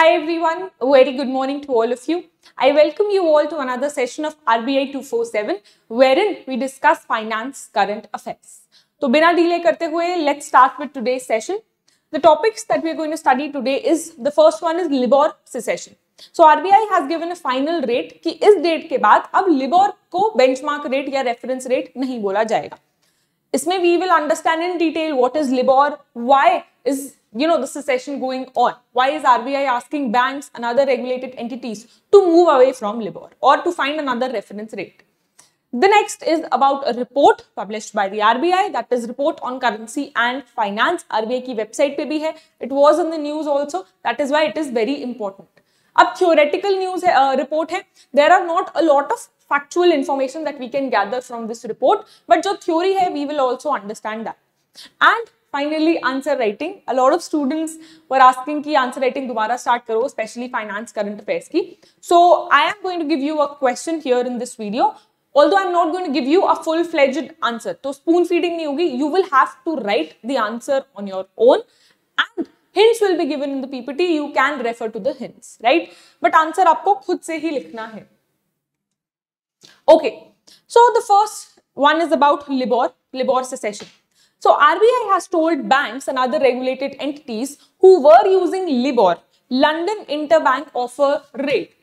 Hi everyone, a very good morning to all of you. I welcome you all to another session of RBI 247 wherein we discuss finance current affairs. So bina delay karte hue, let's start with today's session. The topics that we are going to study today is the first one is LIBOR cessation. So RBI has given a final rate कि इस date के बाद अब LIBOR को benchmark rate या reference rate नहीं बोला जाएगा इसमें we will understand in detail what is LIBOR why is you know, the cessation going on. Why is RBI asking banks and other regulated entities to move away from LIBOR or to find another reference rate? The next is about a report published by the RBI that is report on currency and finance. RBI website pe bhi hai. It was in the news also. That is why it is very important. अब theoretical news है, uh, report है. There are not a lot of factual information that we can gather from this report. But जो theory है, we will also understand that. And finally answer writing a lot of students were asking ki answer writing dobara start karo especially finance current affairs ki so i am going to give you a question here in this video although i'm not going to give you a full fledged answer to spoon feeding nahi hogi you will have to write the answer on your own and hints will be given in the ppt you can refer to the hints right but answer aapko khud se hi likhna hai okay so the first one is about libor libor secession So RBI has told banks and other regulated entities who were using LIBOR, London Interbank Offer Rate,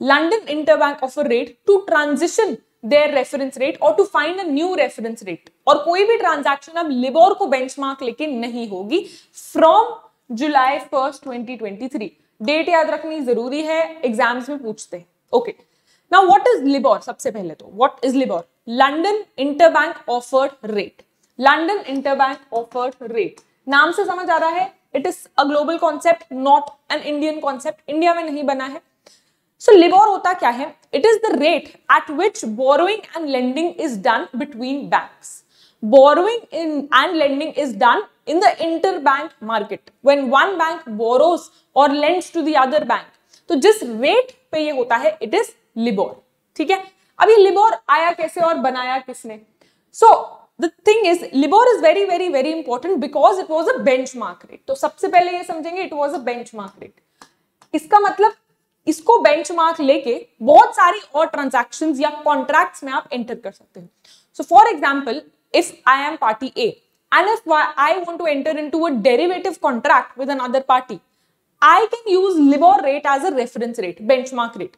London Interbank Offer Rate to transition their reference rate और to find a new reference rate और कोई भी transaction अब LIBOR को benchmark लेके नहीं होगी from July first 2023 date याद रखनी जरूरी है एग्जाम्स में पूछते हैं okay now what is LIBOR सबसे पहले तो what is LIBOR London interbank offered rate London interbank offer rate नाम से समझ आ रहा है it is a global concept not an Indian concept India में नहीं बना है सो so, लिबोर होता क्या है it is the rate at which borrowing and lending is done between bank borrowing in and lending is done in the inter bank market when one bank borrows और to to other bank तो जिस rate पे ये होता है it is LIBOR ठीक है अब ये लिबोर आया कैसे और बनाया किसने so so, the thing is LIBOR is very very very important because it was a benchmark rate तो सबसे पहले ये समझेंगे it was a benchmark rate इसका मतलब इसको बेंच मार्क लेके बहुत सारी और ट्रांजेक्शन या कॉन्ट्रैक्ट में आप एंटर कर सकते हो so for example if I am party A and if i want to enter into a derivative contract with another party i can use libor rate as a reference rate benchmark rate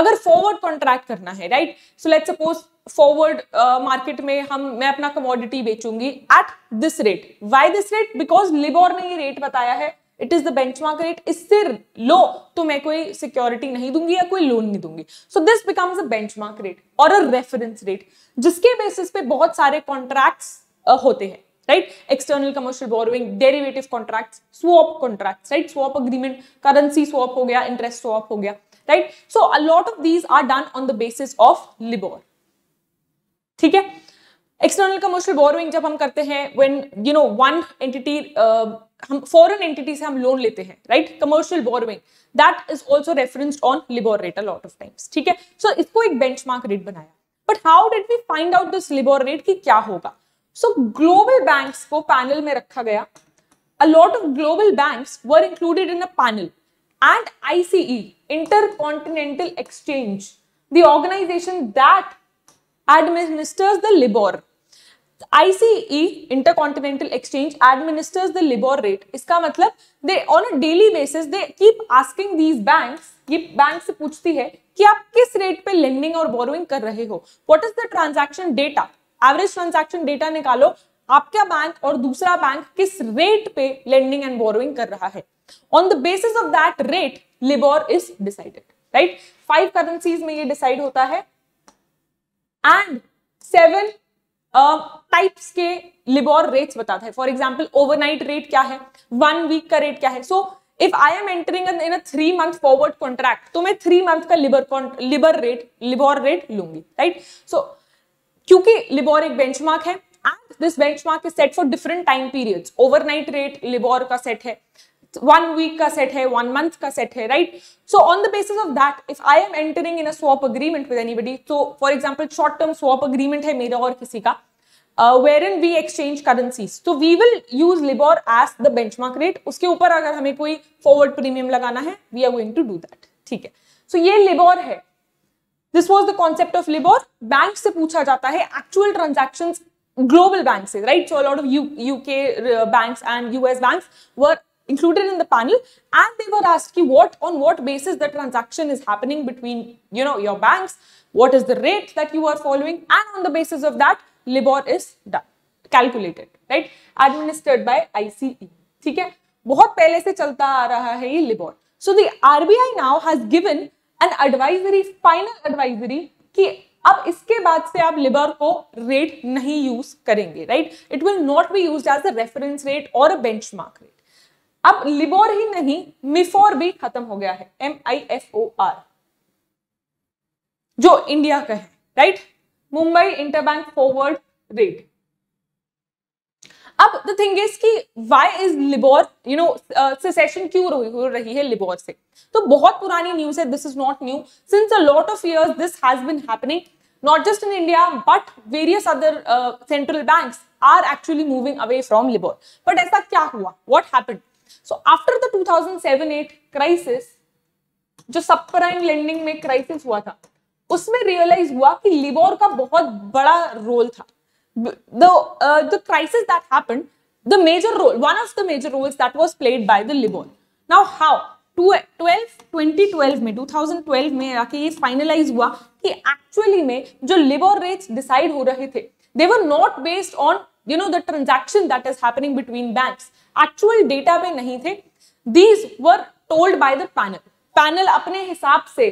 अगर forward contract करना है right so let suppose forward market uh, में हम मैं अपना commodity बेचूंगी at this rate why this rate because LIBOR ने ये रेट बताया है it is the mark rate इससे लो तो मैं कोई सिक्योरिटी नहीं दूंगी या कोई लोन नहीं दूंगी so this becomes a mark rate और अ रेफरेंस रेट जिसके बेसिस पे बहुत सारे कॉन्ट्रैक्ट uh, होते हैं right external commercial borrowing derivative contract swap contract right swap agreement currency swap हो गया इंटरेस्ट स्वॉप हो गया right so a lot of these are done on the basis of LIBOR ठीक है एक्सटर्नल कमर्शियल बोरोइंग जब हम करते हैं when you know one entity हम फॉरेन एंटिटी से हम लोन लेते हैं right commercial borrowing that is also referenced on LIBOR rate lot of times ठीक है सो so, इसको एक बेंचमार्क रेट बनाया but how did we find out this LIBOR rate की क्या होगा सो ग्लोबल बैंक को पैनल में रखा गया a lot of global banks were included in a panel and ICE, Intercontinental Exchange, the organization that administers the LIBOR. ICE Intercontinental Exchange administers the LIBOR rate. इसका मतलब they on a daily basis they keep asking these banks ये bank से पूछती है कि आप किस rate पे लेंडिंग और बोरोइंग कर रहे हो what is the transaction data average transaction data निकालो आपका बैंक और दूसरा बैंक किस रेट पे लेंडिंग एंड बोरोइंग कर रहा है on the basis of that rate LIBOR is decided right five currencies में ये डिसाइड होता है एंड सेवन टाइप्स के लिबोर रेट्स बताता है फॉर एग्जाम्पल ओवरनाइट रेट क्या है वन वीक का रेट क्या है so if I am entering in a three month forward contract तो मैं थ्री मंथ का LIBOR LIBOR rate LIBOR rate लूंगी राइट सो क्योंकि लिबोर एक बेंच है this benchmark is set for different time periods overnight rate LIBOR का set है one week ka set hai, one month ka set hai, right? So on the basis of that, if I am entering in a swap agreement with anybody, so for example, short-term swap agreement hai mera aur kisi ka, uh, wherein we exchange currencies. So we will use LIBOR as the benchmark rate. उसके ऊपर अगर हमें कोई forward premium लगाना है, we are going to do that. ठीक है. So ये LIBOR है. This was the concept of LIBOR. Bank से पूछा जाता है actual transactions global banks, right? So a lot of U UK banks and US banks were included in the panel and they were asked what on what basis the transaction is happening between you know your banks what is the rate that you are following and on the basis of that libor is done calculated right administered by ice Okay? है बहुत पहले से चलता आ रहा है ये advisory so the RBI now has given an advisory final advisory कि अब इसके बाद से आप लिबर को रेट नहीं यूज करेंगे राइट इट विल नॉट अब लिबोर ही नहीं मिफोर भी खत्म हो गया है M I F O R जो इंडिया का है right Mumbai interbank forward rate अब द थिंग इज कि why is LIBOR you know cessation क्यों हो रही है लिबोर से तो बहुत पुरानी न्यूज है this is not new since a lot of years this has been happening not just in India but various other central banks are actually moving away from LIBOR but ऐसा क्या हुआ? What happen so after the 2007-8 crisis जो सब prime lending में crisis हुआ था उसमें realise हुआ कि लिबोर का बहुत बड़ा रोल था the crisis that happened the major role one of the major roles that was played by the LIBOR now how 12 2012 में 2012 में आके ये फाइनलाइज हुआ कि एक्चुअली में जो लिबोर रेट्स डिसाइड हो रहे थे they were not based on you know the transaction that is happening between banks actual data पे नहीं थे these were told by the panel panel अपने हिसाब से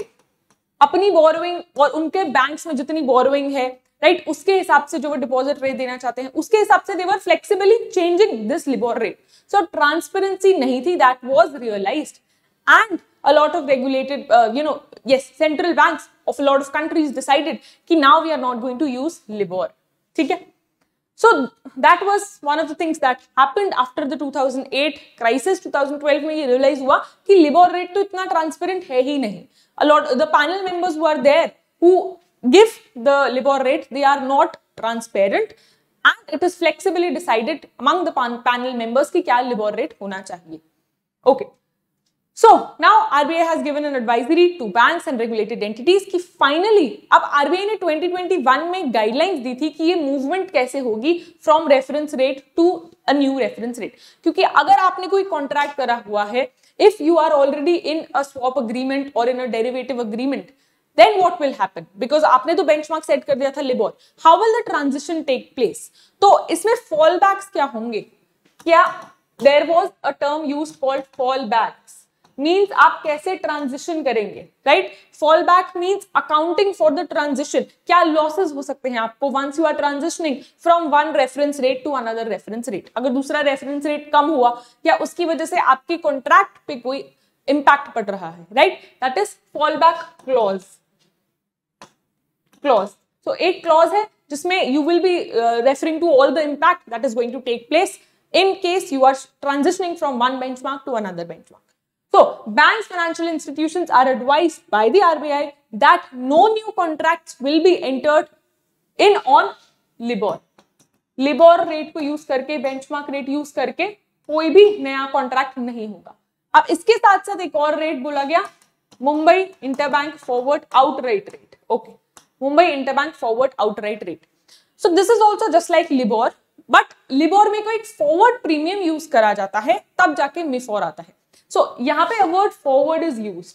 अपनी बोरोइंग और उनके बैंक्स में जितनी बोरोइंग है राइट right, उसके हिसाब से जो वो डिपॉजिट रेट देना चाहते हैं उसके हिसाब से they were flexibly changing this LIBOR rate so transparency नहीं थी that was realise and a lot of regulated you know yes central banks of lot of countries decided कि now we are not going to use LIBOR ठीक है So that was one of the things that happened after the 2008 crisis 2012 में ये realize हुआ कि labor rate तो इतना transparent है ही नहीं. A lot the panel members who are there who give the labor rate they are not transparent and it is flexibly decided among the pan panel members कि क्या labor rate होना चाहिए. Okay. So now RBI has given an advisory to banks and regulated entities कि finally अब RBI ने 2021 में guidelines दी थी कि ये movement कैसे होगी from reference rate to a new reference rate क्योंकि अगर आपने कोई contract करा हुआ है if you are already in a swap agreement or in a derivative agreement then what will happen because आपने तो benchmark set कर दिया था LIBOR how will the transition take place तो इसमें fallbacks क्या होंगे क्या there was a term used called fallback means आप कैसे ट्रांजिशन करेंगे right fall back means accounting for the transition क्या लॉसेज हो सकते हैं आपको once you are transitioning from one reference rate to another reference rate अगर दूसरा रेफरेंस रेट कम हुआ या उसकी वजह से आपके कॉन्ट्रैक्ट पे कोई इंपैक्ट पड़ रहा है right that is fall back clause clause so एक क्लॉज है जिसमें you will be referring to all the impact that is going to take place you are you from one benchmark to another benchmark So banks, financial institutions are advised by the RBI that no new contracts will be entered in on LIBOR. LIBOR rate को use करके benchmark rate use करके कोई भी नया contract नहीं होगा अब इसके साथ साथ एक और रेट बोला गया Mumbai interbank forward outright rate okay Mumbai interbank forward outright rate so this is also just like LIBOR but LIBOR में कोई फॉरवर्ड प्रीमियम यूज करा जाता है तब जाके मिसोर आता है सो यहाँ पे word forward is use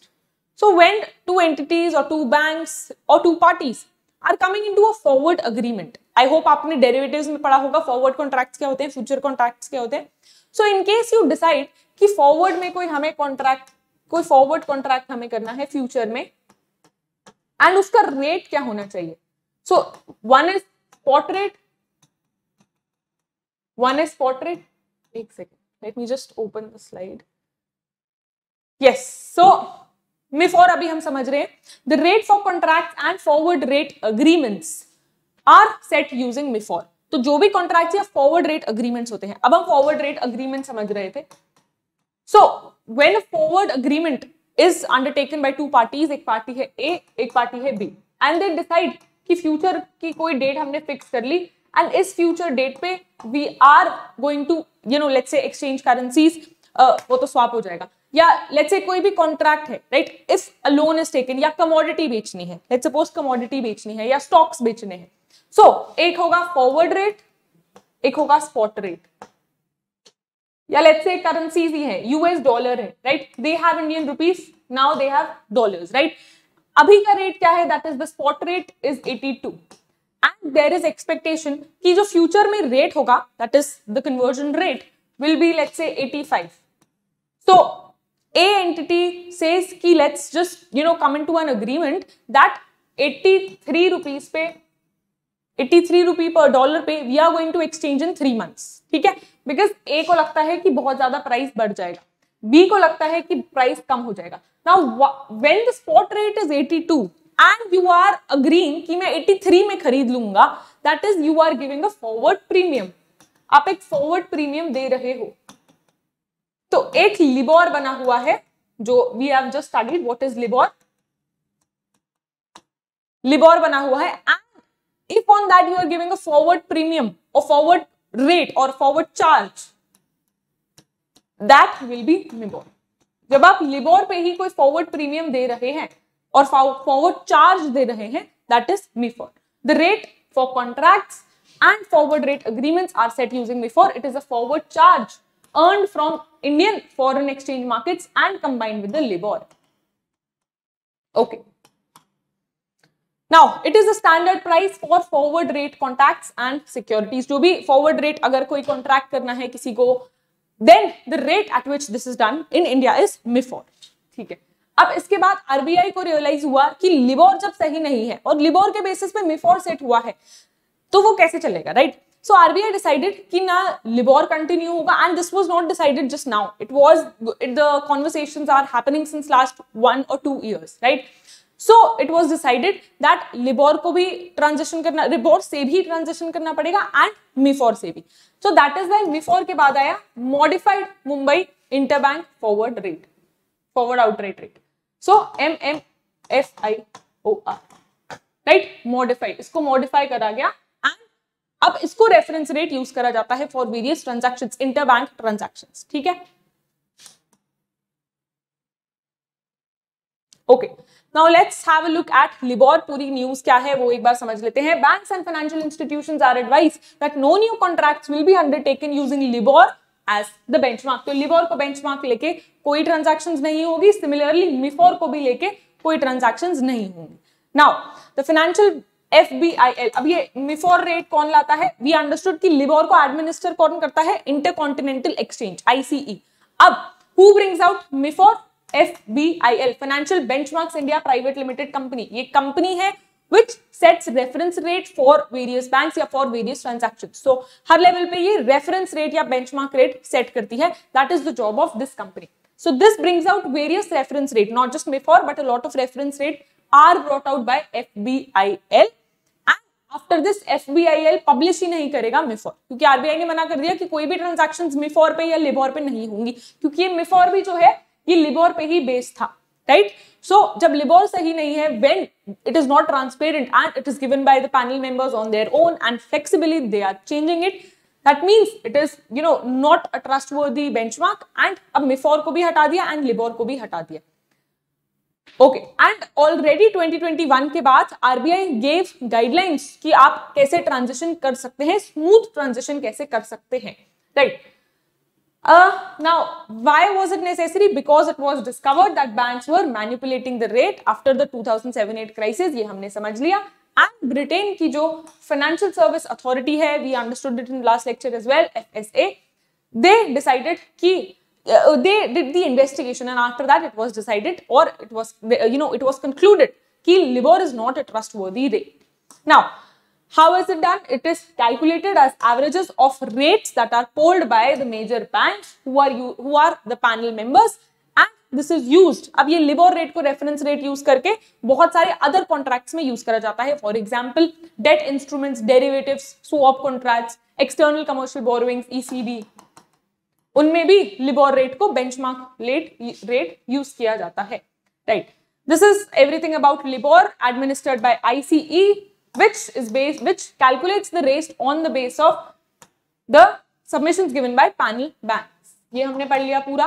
so when two entities और टू बैंक और two parties are coming into a forward agreement I hope आपने डेरेवेटिव में पढ़ा होगा फॉरवर्ड कॉन्ट्रैक्ट क्या होते हैं फ्यूचर कॉन्ट्रैक्ट क्या होते हैं so in case you decide कि फॉरवर्ड में कोई हमें कॉन्ट्रैक्ट कोई फॉरवर्ड कॉन्ट्रैक्ट हमें करना है फ्यूचर में एंड उसका रेट क्या होना चाहिए so one is spot rate one is spot rate एक second let me just open the slide yes so MIF और अभी हम समझ रहे हैं the rate for contract and forward rate agreements are set using MIFOR तो जो भी कॉन्ट्रैक्ट या फॉरवर्ड रेट अग्रीमेंट्स होते हैं अब हम फॉरवर्ड रेट अग्रीमेंट समझ रहे थे so when forward agreement is undertaken by two parties एक पार्टी है ए एक पार्टी है बी एंड दे डिसाइड कि फ्यूचर की कोई डेट हमने फिक्स कर ली एंड इस फ्यूचर डेट पे we are going to you know let's say exchange currencies वो तो स्वाप हो जाएगा या लेट्स से कोई भी कॉन्ट्रैक्ट है right if a loan is taken या कमोडिटी बेचनी है लेट्स सपोज कमोडिटी बेचनी है या स्टॉक्स बेचने हैं सो so, एक होगा फॉरवर्ड रेट एक होगा स्पॉट रेट या लेट्स से करेंसीज ही है यूएस डॉलर है right they have Indian rupees now they have dollar right अभी का रेट क्या है that is the spot rate is 82 and there is expectation कि जो फ्यूचर में रेट होगा that is the conversion rate will be let say 85 so so, A entity says ki let's just you know come into an agreement that 83 rupees पे 83 रुपी पर dollar पे we are going to exchange in three months ठीक है because ए को लगता है कि बहुत ज्यादा प्राइस बढ़ जाएगा बी को लगता है कि प्राइस कम हो जाएगा now when the spot rate is 82 and you are agreeing कि मैं 83 में खरीद लूंगा that is you are giving a forward premium आप एक फॉरवर्ड प्रीमियम दे रहे हो तो एक लिबोर बना हुआ है जो we have just studied what is LIBOR LIBOR बना हुआ है and if on that you are giving a forward premium और फॉरवर्ड रेट और forward charge that will be LIBOR जब आप लिबोर पे ही कोई फॉरवर्ड प्रीमियम दे रहे हैं और फॉरवर्ड चार्ज दे रहे हैं that is MIFOR the rate for contract and forward rate agreement are set using MIFOR it is a forward charge earned from Indian foreign exchange markets and combined with the labor. Okay. Now it is a standard price for forward rate contracts and securities. To be forward rate अगर कोई कॉन्ट्रैक्ट करना है किसी को then the rate at which this is done in India is MIFOR ठीक है अब इसके बाद आरबीआई को रियलाइज हुआ कि लिबोर जब सही नहीं है और लिबोर के बेसिस पे मिफोर सेट हुआ है तो वो कैसे चलेगा right so R B I decided कि ना LIBOR कंटिन्यू होगा and this was not decided just now it was it, the conversations are happening since last one or two years, right? So it was decided that LIBOR को भी transaction करना rebore से भी transaction करना पड़ेगा and MIFOR से भी so that is why MIFOR के बाद आया modified Mumbai interbank forward rate forward outright rate so M M F I O R right modified इसको मॉडिफाई करा गया अब इसको रेफरेंस रेट यूज करा जाता है for various transaction interbank transaction ठीक है okay now let's have a look at LIBOR पूरी न्यूज क्या है वो एक बार समझ लेते हैं banks and financial institutions are advise that no new contracts will be undertaken using LIBOR as the benchmark तो लिबोर को बेंचमार्क लेके कोई ट्रांजेक्शन नहीं होगी सिमिलरली मिफोर को भी लेके कोई ट्रांजेक्शन नहीं होंगी now the financial F B I L अब ये मिफोर रेट कौन लाता है वी अंडरस्टूड कि लिबोर को एडमिनिस्टर कौन करता है इंटर कॉन्टिनेंटल एक्सचेंज आईसीई अब who brings out MIFOR F B I L financial bench India private limited company ये कंपनी है which sets reference rate for various bank या फॉर वेरियस ट्रांजेक्शन सो हर level पे ये reference rate या bench rate set करती है that is the job of this company so this brings out various reference rate not just MIFOR but a lot of reference rate are brought out by F B I L after this F B I L publish ही नहीं करेगा मिफोर क्योंकि RBI ने मना कर दिया कि कोई भी ट्रांजेक्शन मिफोर पे या लिबोर पे नहीं होंगी क्योंकि ये मिफोर भी जो है ये लिबोर पे ही बेस था राइट right? सो so, जब लिबोर सही नहीं है when it is not transparent and it is given by the panel members on their own and flexibly they are changing it that means it is you know not a trustworthy benchmark and अब MIFOR को भी हटा दिया and LIBOR को भी हटा दिया okay and already 2021 के बाद आरबीआई गेव गाइडलाइंस कि आप कैसे ट्रांजेक्शन कर सकते हैं स्मूथ ट्रांजेक्शन कैसे कर सकते हैं right now why was it necessary because it was discovered that banks were manipulating the rate after the 2007-8 crisis ये हमने समझ लिया एंड ब्रिटेन की जो फाइनेंशियल सर्विस अथॉरिटी है we understood it in last lecture as well F they decided की uh, they did the investigation and after that it was decided or it was uh, you know it was concluded key liver is not a trustworthy rate. now how is it done it is calculated as averages of rates that are polled by the major banks who are you who are the panel members and this is used अब ये Libor rate को reference rate use करके बहुत सारे other contracts में use करा for example, debt instruments, derivatives, swap contracts, external commercial borrowings (ECB). उनमें भी लिबोर रेट को बेंचमार्क लेट रेट यूज किया जाता है right this is everything about LIBOR administered by ICE which is based which calculates the rest on the base of the submissions given by panel banks ये हमने पढ़ लिया पूरा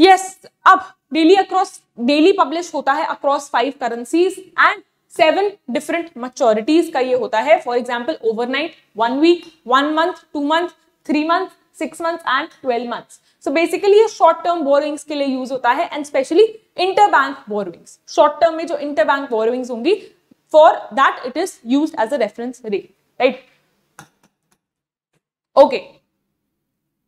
yes yes, अब daily across daily publish होता है across five currencies and seven different maturities का ये होता है for example overnight one week one month two month three month six months and twelve months so basically ये short term borrowings के लिए use होता है and specially interbank borrowings short term में जो इंटर बैंक बोरोइंग्स होंगी for that it is use as a reference rate right okay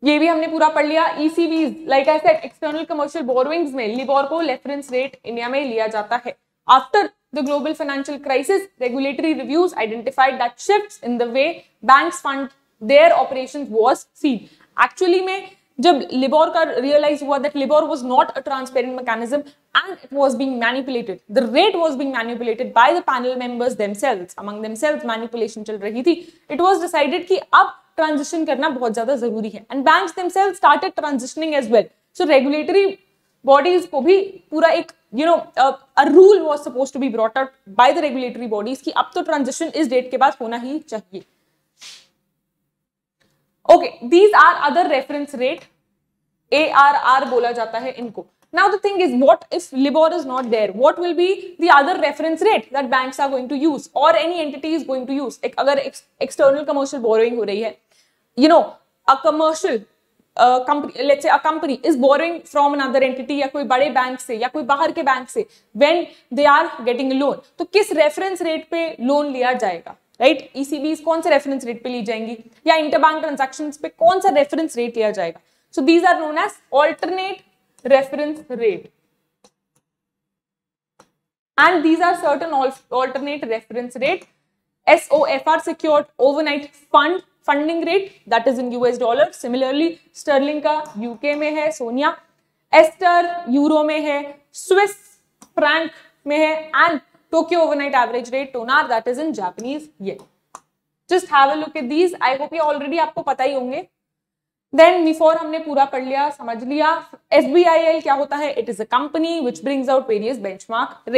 ये भी हमने पूरा पढ़ लिया ECB like I said external commercial borrowings में लिबोर को रेफरेंस रेट इंडिया में लिया जाता है after the global financial crisis regulatory reviews identified that shifts in the way banks fund their operations was seen actually में जब LIBOR का realise हुआ that LIBOR was not a transparent mechanism and it was being manipulated the rate was being manipulated by the panel members themselves among themselves manipulation चल रही थी it was decided कि अब transition करना बहुत ज्यादा जरूरी है and banks themselves started transitioning as well so regulatory bodies को भी पूरा एक you know a rule was suppose to be brought out by the regulatory bodies की अब तो ट्रांजिशन इस डेट के बाद होना ही चाहिए okay these are other reference rate A R R बोला जाता है इनको now the thing is what if LIBOR is not there what will be the other reference rate that bank are going to use और any entity is going to use अगर external commercial borrowing हो रही है you know a commercial company is borrowing from another entity या कोई बड़े bank से या कोई बाहर के बैंक से when they are getting loan तो किस रेफरेंस रेट पे लोन लिया जाएगा राइट ईसीबी e कौन से रेफरेंस रेट पे ली जाएंगी या इंटरबैंक ट्रांजैक्शंस पे कौन सा रेफरेंस रेट लिया जाएगा so these are known as alternate reference rate and these are certain alternate reference rate S O F R secure overnight fund funding rate that is in US dollar similarly sterling का UK में है Sonia ester euro में है Swiss franc में है and Tokyo overnight average rate, TONAR, that is in Japanese yen. Just have a look at these. I hope you already आपको पता ही होंगे. Then before हमने पूरा कर लिया, समझ लिया. एस बी आई एल क्या होता है? It is a company which brings out various benchmark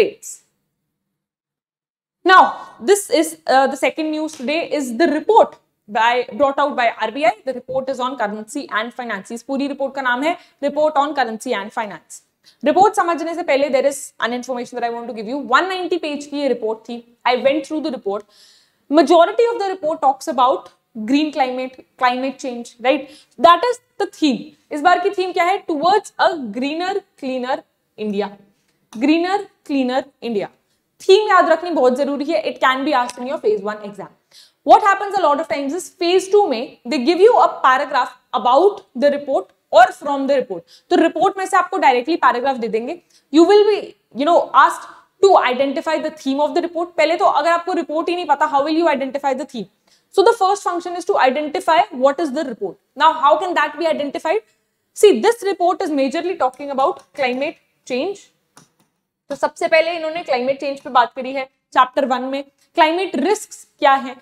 Now, now this is the second news today is the report by brought out by RBI. The report is on currency and finances. पूरी report का नाम है report on currency and finance report समझने से पहले there is an information I want to give you one ninety page की report थी I went through the report majority of the report talks about green climate climate change right that is the theme इस बार की theme क्या है towards a greener cleaner India greener cleaner India theme याद रखनी बहुत जरूरी है it can be asked in your phase one exam what happens a lot of times is phase two में they give you a paragraph about the report और from the report तो report में से आपको डायरेक्टली पैराग्राफ दे देंगे you will be you know asked to identify the theme of the report पहले तो अगर आपको रिपोर्ट ही नहीं पता how will you identify the theme so the first function is to identify what is the report now how can that be identified see this report is majorly talking about climate change तो सबसे पहले इन्होंने climate change पे बात करी है chapter one में climate risk क्या है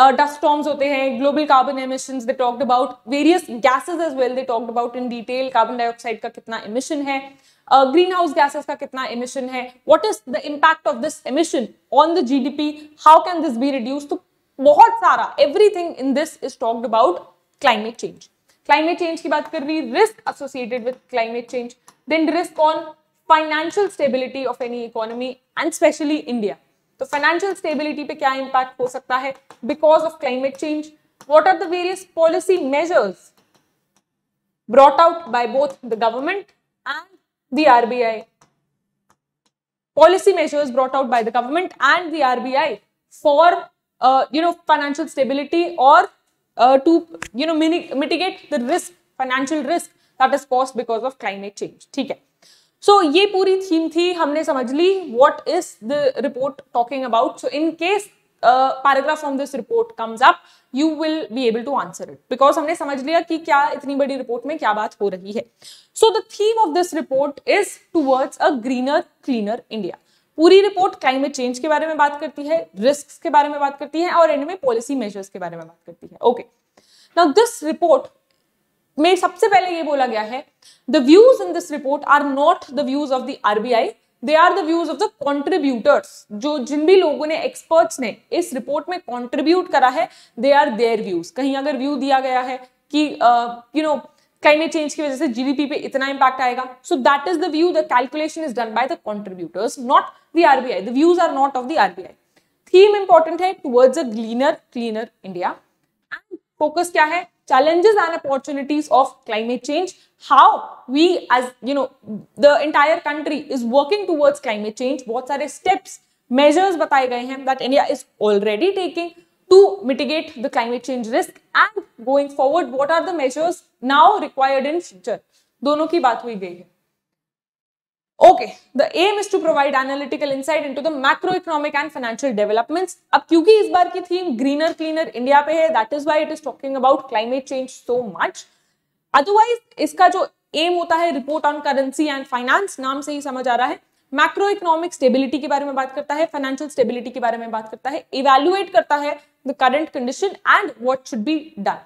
डस्ट uh, स्टॉम्स होते हैं global carbon emission they talked about various gases as well they talked about in detail carbon dioxide का कितना इमिशन है ग्रीन हाउस गैसेस का कितना इमिशन है what is the impact of this emission on the G D P how can this be reduce तो बहुत सारा everything in this is talked about climate change climate change की बात कर रही risk associated with climate change then risk on financial stability of any economy and specially India तो financial stability पे क्या इंपैक्ट हो सकता है because of climate change what are the various policy measures brought out by both the government and the RBI policy measures brought out by the government and the RBI for you know financial stability और to you know mitigate the risk financial risk that is cost because of climate change ठीक है so ये पूरी theme थी हमने समझ ली what is the report talking about so in case paragraph from this report comes up you will B able to answer it because हमने समझ लिया कि क्या इतनी बड़ी रिपोर्ट में क्या बात हो रही है so the theme of this report is towards a greener cleaner India पूरी रिपोर्ट क्लाइमेट चेंज के बारे में बात करती है रिस्क के बारे में बात करती है और एंड में पॉलिसी मेजर्स के बारे में बात करती है ओके नाउ दिस रिपोर्ट में सबसे पहले ये बोला गया है the views in this report are not the views of the RBI they are the views of the contributors जो जिन भी लोगों ने एक्सपर्ट्स ने इस रिपोर्ट में कॉन्ट्रीब्यूट करा है दे आर देयर व्यूज कहीं अगर व्यू दिया गया है कि यू नो क्लाइमेट चेंज की वजह से जीडीपी पे इतना इंपैक्ट आएगा so that is the view the calculation is done by the contributors not the RBI the views are not of the RBI theme important है towards a greener cleaner India focus क्या है challenges and opportunities of climate change how we as you know the entire country is working towards climate change bahut sare steps measures bataye gaye hain that india is already taking to mitigate the climate change risk and going forward what are the measures now required in future dono ki baat hui gayi hai okay the aim is to provide analytical insight into the macro economic and financial developments अब क्योंकि इस बार की theme greener cleaner India पे है that is why it is talking about climate change so much otherwise इसका जो aim होता है report on currency and finance नाम से ही समझ आ रहा है मैक्रो इकोनॉमिक स्टेबिलिटी के बारे में बात करता है फाइनेंशियल स्टेबिलिटी के बारे में बात करता है इवेल्युएट करता है the current condition and what should be done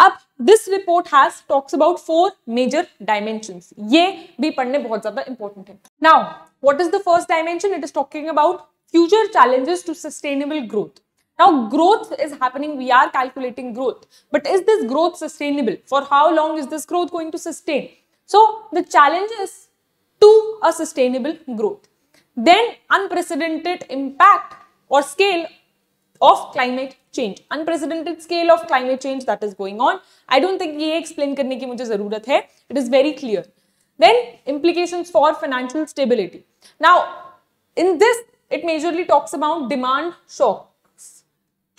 अब this report has talks about four major dimension ये भी पढ़ने बहुत ज्यादा इंपॉर्टेंट है now what is the first dimension it is talking about future challenges to sustainable growth. Now, growth is happening. We are calculating growth. But is this growth sustainable? For how long is this growth going to sustain? So, the challenge is to a sustainable growth. Then, unprecedented impact or scale of climate change unprecedented scale of climate change that is going on i don't think ye explain karne ki mujhe zarurat hai it is very clear then implications for financial stability now in this it majorly talks about demand shocks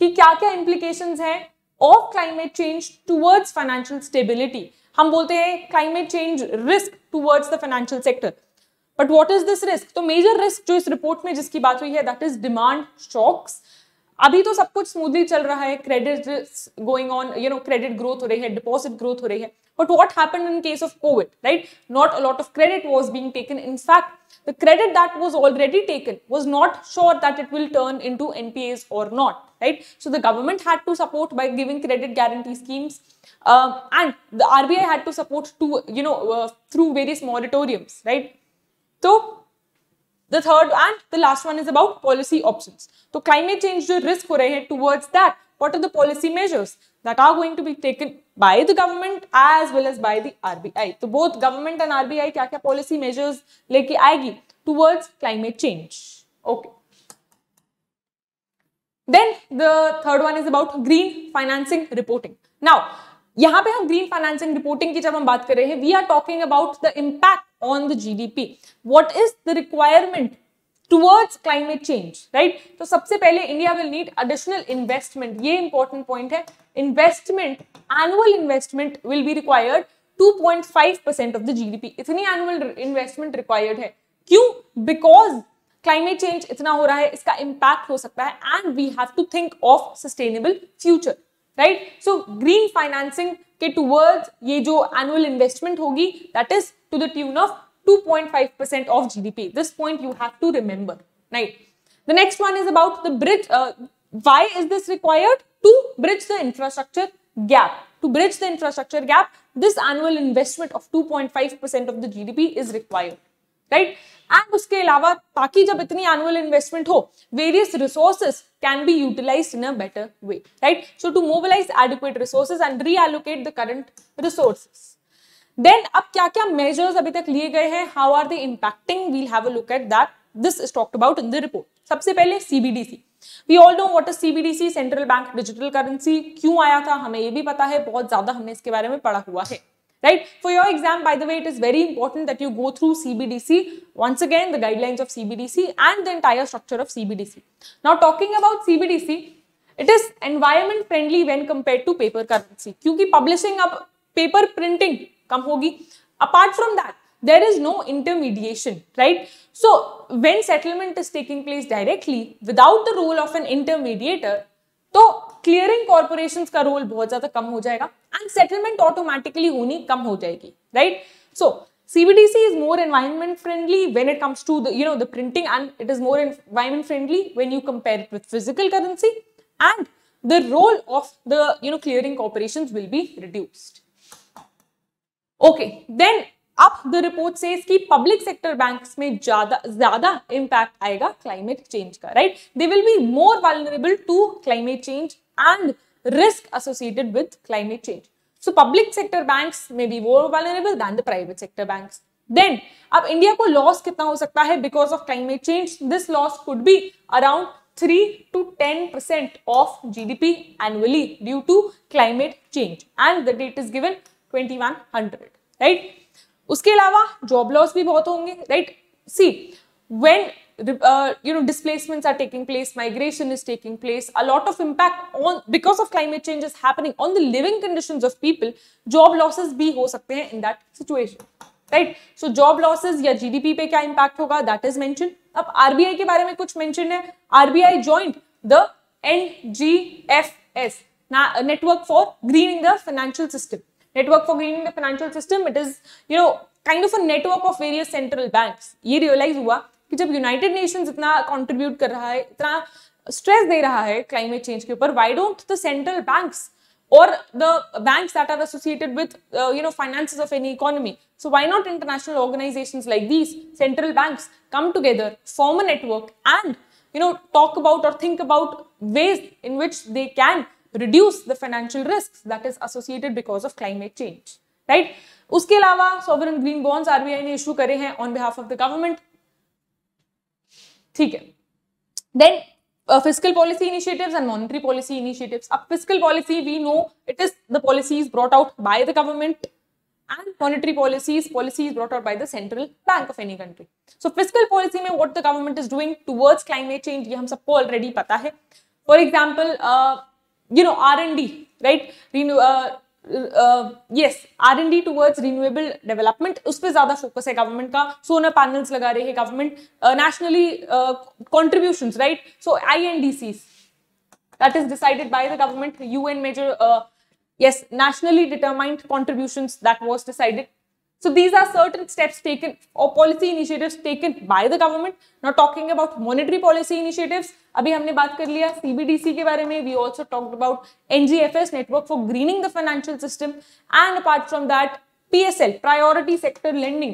ki kya kya implications hain of climate change towards financial stability हम बोलते हैं climate change risk towards the financial sector but what is this risk तो major risk जो इस report में जिसकी बात हुई है दैट इज डिमांड शॉक्स अभी तो सब कुछ स्मूथली चल रहा है credit going on you know credit growth हो रही है डिपॉजिट ग्रोथ हो रही है but what happen in case of COVID right not a lot of credit was being taken in fact the credit that was already taken was not sure that it will turn in to N P NPAs और not right so the government had to support by giving credit guarantee schemes and the are B I had to support to you know through various moratoriums right तो The third and the last one is about policy options. So climate change the risk for ahead towards that. What are the policy measures that are going to be taken by the government as well as by the RBI? So both government and RBI क्या क्या policy measures लेके आएगी towards climate change. Okay. Then the third one is about green financing reporting. Now, यहां पे हम green financing reporting की जब हम बात कर रहे हैं we are talking about the impact on the GDP what is the requirement towards climate change right तो सबसे पहले India will need additional investment ये इंपॉर्टेंट पॉइंट है investment annual investment will be required 2.5 of the GDP इतनी annual investment required है क्यों because climate change इतना हो रहा है इसका इंपैक्ट हो सकता है and we have to think of sustainable future right so green financing के टूवर्ड्स ये जो एनुअल इन्वेस्टमेंट होगी that is to the tune of 2.5 percent of GDP. This point you have to remember, right? The next one is about the bridge. Uh, why is this required? To bridge the infrastructure gap. To bridge the infrastructure gap, this annual investment of 2.5 percent of the GDP is required. Right and उसके अलावा ताकि जब इतनी annual investment हो various resources can be utilise in a better way right so to mobilise adequate resources and reallocate the current resources then अब क्या क्या measures अभी तक लिए गए हैं how are they impacting we'll have a look at that this is talked about in the report सबसे पहले CBDC we all know what is CBDC central bank digital currency क्यों आया था हमें ये भी पता है बहुत ज्यादा हमने इसके बारे में पढ़ा हुआ है right? For your exam, by the way, it is very important that you go through CBDC, once again, the guidelines of CBDC and the entire structure of CBDC. Now, talking about CBDC, it is environment friendly when compared to paper currency. because publishing of paper printing कम होगी. Apart from that, there is no intermediation, right? So, when settlement is taking place directly without the role of an intermediator, तो clearing corporation का role बहुत ज्यादा कम हो जाएगा and settlement automatically होनी कम हो जाएगी राइट सो CBDC is more environment friendly when it comes to the you know the printing and it is more environment friendly when you compare it with physical currency and the role of the you know clearing corporations will be reduced. Okay, then अब the report से इसकी public sector banks में ज्यादा ज्यादा impact आएगा climate change का right they will be more vulnerable to climate change and risk associated with climate change so public sector banks में be more vulnerable than the private sector banks then अब India को loss कितना हो सकता है because of climate change this loss could be around three to ten percent of G D P annually due to climate change and the date is given twenty one hundred right उसके अलावा job loss भी बहुत होंगे right see when you know displacement are taking place migration is taking place a lot of impact on because of climate change is happening living condition of people job losses भी हो सकते हैं in that situation right so job losses या GDP पे क्या impact होगा that is मैं अब आरबीआई के बारे में कुछ मैंशन है RBI joined the N G F S network for green in the financial system network for greening the financial system it is you know kind of a network of various central banks. ये realize हुआ कि जब Nations Nations इतना contribute कर रहा है इतना stress दे रहा है क्लाइमेट चेंज के ऊपर why don't the central why or the banks that are associated with uh, you know finances of any economy so why not international organizations like these central banks come together form a network and you know talk about or think about ways in which they can reduce the financial risks that is associated because of climate change right उसके अलावा sovereign green bonds RBI ने issue करे हैं on behalf of the government ठीक है then Uh, fiscal policy initiatives and monetary policy initiatives. Up fiscal policy, we know it is the policies brought out by the government and monetary policies, policies brought out by the central bank of any country. So fiscal policy mein what the government is doing towards climate change, ये हम सबको already पता है. For example, uh, you know, R&D, right? Renew, uh, yes R and D towards renewable development उस पर ज्यादा focus है government का सोलर पैनल्स लगा रही है government nationally contribution right so I N D Cs that is decided by the government U N major yes nationally determined contributions that was decided so these are certain steps taken or policy initiatives taken by the government. Now talking about monetary policy initiatives, अभी हमने बात कर लिया CBDC के बारे में. We also talked about NGFS network for greening the financial system, and apart from that, PSL priority sector lending.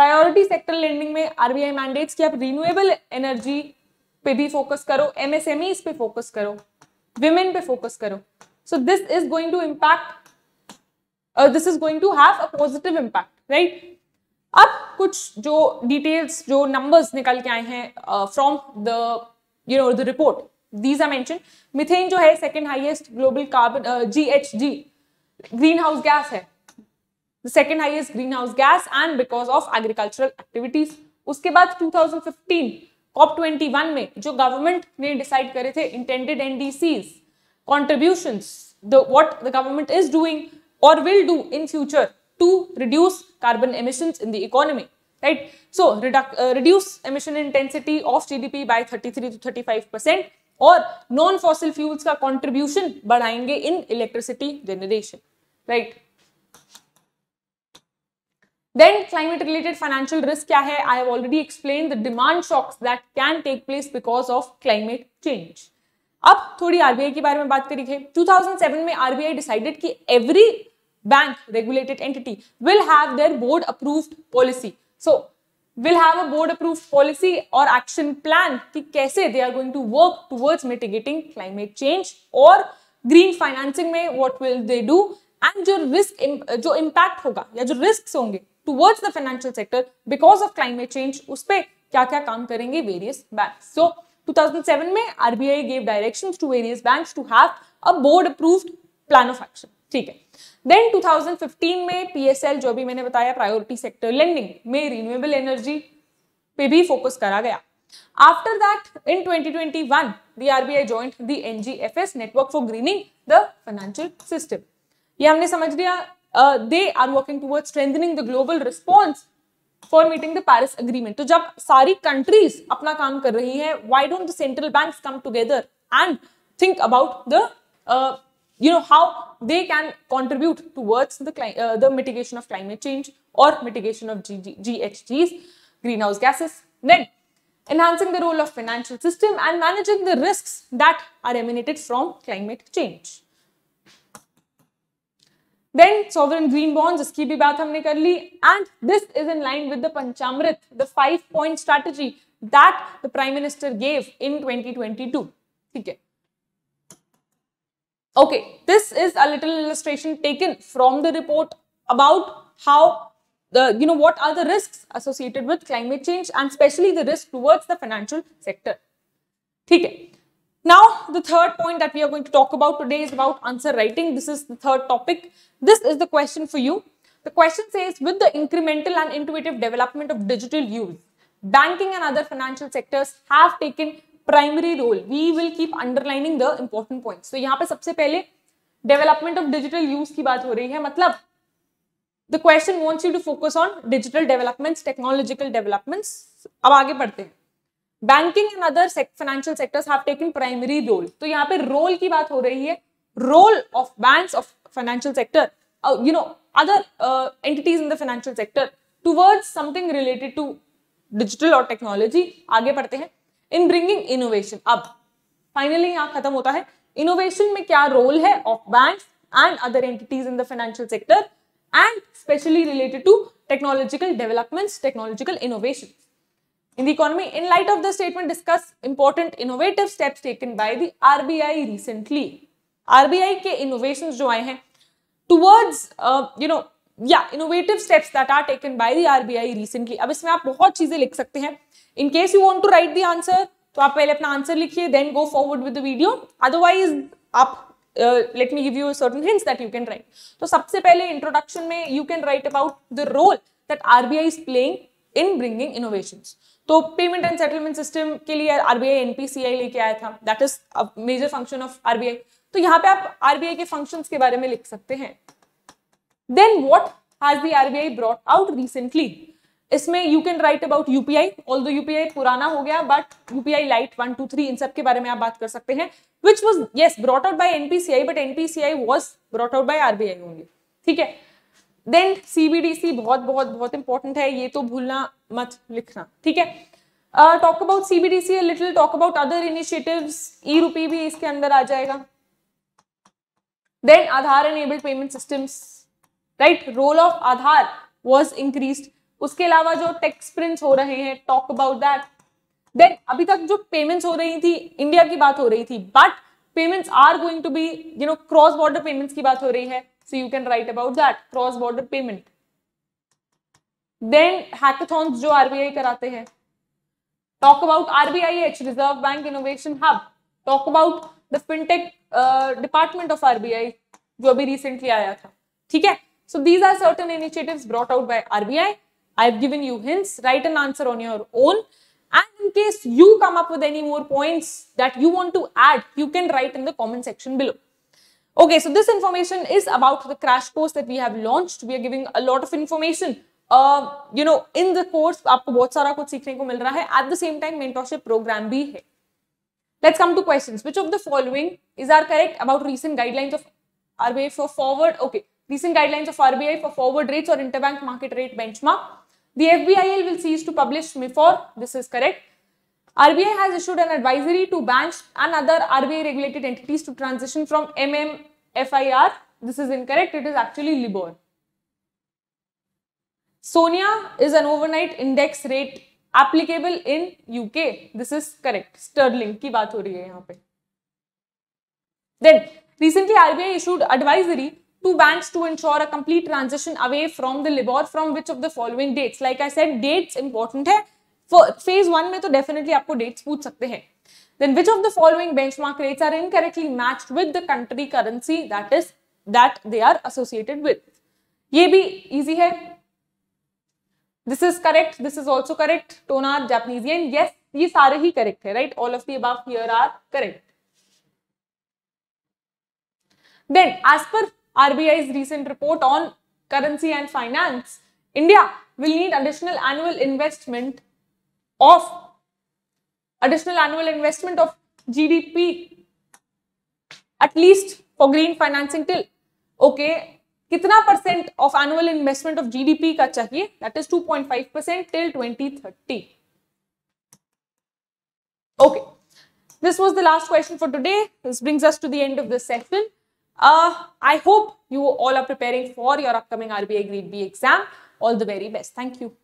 Priority sector lending में RBI mandates कि आप renewable energy पे भी focus करो MSMEs पे focus करो women पे focus करो this is going to impact. Impact uh, This is going to have a positive impact. Right अब कुछ जो डिटेल्स जो नंबर्स निकल के आए हैं from the you know the report these are mention methane जो है second highest global carbon G H greenhouse gas है second highest greenhouse gas and because of agricultural activities उसके बाद 2015 कॉप 21 में जो गवर्नमेंट ने decide करे थे intended NDCs contribution the what the government is doing और will do in future to reduce carbon emissions in the economy right so reduc- uh, reduce emission intensity of gdp by 33 to 35 percent और non fossil fuels का contribution बढ़ाएंगे in electricity generation right then climate related financial risk kya hai i have already explained the demand shocks that can take place because of climate change अब थोड़ी RBI के बारे में बात करी है टू थाउजेंड सेवन में आरबीआई डिसाइडेड कि every bank regulated entity will have their board approved policy so will have a board approved policy or action plan ki kaise they are going to work towards mitigating climate change or green financing mein what will they do and jo risk jo impact hoga ya jo risks honge towards the financial sector because of climate change us pe kya kya kaam karenge various banks so 2007 mein rbi gave directions to various banks to have a board approved plan of action theek hai then 2015 में PSL जो भी मैंने बताया priority sector lending में renewable energy पे भी focus करा गया after that in 2021, the RBI joined the NGFS network for greening the financial system ये हमने समझ लिया they are working toward strengthening the global response for meeting the Paris agreement तो जब सारी कंट्रीज अपना काम कर रही है why don't the central bank come together and think about the you know how they can contribute towards the uh, the mitigation of climate change or mitigation of GHGs, greenhouse gases. Then enhancing the role of financial system and managing the risks that are emanated from climate change. Then sovereign green bonds, इसकी भी बात हमने कर ली and this is in line with the Panchamrit, the five point strategy that the Prime Minister gave in 2022. ठीक है Okay, this is a little illustration taken from the report about how the, you know, what are the risks associated with climate change and especially the risk towards the financial sector. Okay. Now, the third point that we are going to talk about today is about answer writing. This is the third topic. This is the question for you. The question says, with the incremental and intuitive development of digital use, banking and other financial sectors have taken primary role we will keep underlining the important point तो यहाँ पे सबसे पहले development of digital use की बात हो रही है मतलब the question wants you to focus on digital developments technological developments अब आगे बढ़ते हैं banking and other financial sectors have taken primary role तो यहाँ पे रोल की बात हो रही है role of banks of financial sector you know other entities in the financial sector towards something related to digital और टेक्नोलॉजी आगे बढ़ते हैं इन ब्रिंगिंग इनोवेशन अब फाइनली यहाँ खत्म होता है इनोवेशन में क्या रोल है of bank and other entities in the financial sector and specially related to technological developments, technological innovations. In the economy, in light of the statement, discuss important innovative steps taken by the RBI recently. RBI के innovations जो आए हैं towards uh, you know या innovative steps that are taken by the RBI recently अब इसमें आप बहुत चीजें लिख सकते हैं in case you want to write the answer तो आप पहले अपना आंसर लिखिए then go forward with the video otherwise आप let me give you certain hints that you can write तो सबसे पहले इंट्रोडक्शन में you can write about the role that RBI is playing in bringing innovations तो payment and settlement system के लिए RBI NPCI लेके आया था that is major function of RBI तो यहाँ पे आप आरबीआई के फंक्शंस के बारे में लिख सकते हैं Then what has the RBI brought out recently? इसमें you can write about UPI although UPI पुराना हो गया but UPI Lite one two three इन सब के बारे में आप बात कर सकते हैं विच वॉज ये brought out by NPCI but NPCI was brought out by RBI होंगे ठीक है देन सीबीडीसी बहुत बहुत बहुत इंपॉर्टेंट है ये तो भूलना मत लिखना ठीक है talk about CBDC little talk about other initiative e rupee भी इसके अंदर आ जाएगा then Aadhaar enabled payment systems right role of Aadhaar was increase उसके अलावा जो टेक्स प्रिंट हो रहे हैं टॉक अबाउट दैट देन अभी तक जो पेमेंट्स हो रही थी इंडिया की बात हो रही थी but payments are going to be you know cross border payments की बात हो रही है so you can write about that cross border payment then hackathons जो आरबीआई कराते हैं talk about RBI H reserve bank innovation hub talk about the fintech department of RBI जो अभी रिसेंटली आया था. ठीक है So these are certain initiatives brought out by RBI. I've given you hints. Write an answer on your own. And in case you come up with any more points that you want to add, you can write in the comment section below. Okay, so this information is about the crash course that we have launched. We are giving a lot of information. Uh, you know, in the course, आपको बहुत सारा कुछ सीखने को मिल रहा है. At the same time, mentorship program भी है. Let's come to questions. Which of the following is our correct about recent guidelines of RBI for forward? Okay, recent guidelines of RBI for forward rates or interbank market rate benchmark. The FBIL will cease to publish MIFOR. This is correct. RBI has issued an advisory to banks and other RBI regulated entities to transition from MMFIR. This is incorrect. It is actually LIBOR. Sonia is an overnight index rate applicable in UK. This is correct. Sterling ki baat हो रही है यहाँ Then recently RBI issued advisory two banks to ensure a complete transition away from the LIBOR from which of the following dates? Like I said, dates important है. Phase one में तो definitely आपको dates पूछ सकते हैं. Then which of the following benchmark rates are incorrectly matched with the country currency that is that they are associated with? ये भी easy है. This is correct. This is also correct. Tonar, Japanese yen. Yes, ये सारे ही correct है, right? All of the above here are correct. Then as per RBI's recent report on currency and finance, India will need additional annual investment of additional annual investment of GDP at least for green financing till okay kitna percent of annual investment of GDP ka chahiye that is 2.5 percent till 2030 okay this was the last question for today this brings us to the end of this session uh, I hope you all are preparing for your upcoming RBI Grade B exam. All the very best. Thank you.